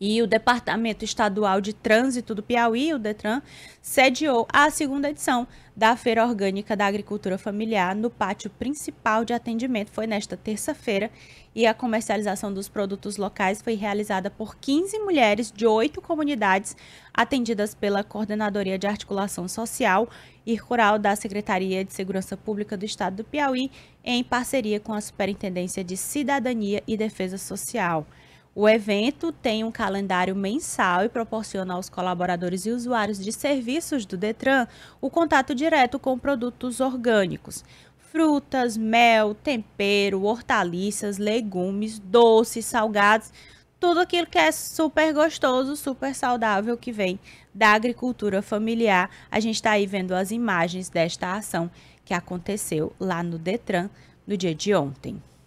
E o Departamento Estadual de Trânsito do Piauí, o DETRAN, sediou a segunda edição da Feira Orgânica da Agricultura Familiar no pátio principal de atendimento. Foi nesta terça-feira e a comercialização dos produtos locais foi realizada por 15 mulheres de oito comunidades atendidas pela Coordenadoria de Articulação Social e Rural da Secretaria de Segurança Pública do Estado do Piauí, em parceria com a Superintendência de Cidadania e Defesa Social. O evento tem um calendário mensal e proporciona aos colaboradores e usuários de serviços do Detran o contato direto com produtos orgânicos frutas, mel, tempero, hortaliças, legumes, doces, salgados, tudo aquilo que é super gostoso, super saudável que vem da agricultura familiar. A gente está aí vendo as imagens desta ação que aconteceu lá no Detran no dia de ontem.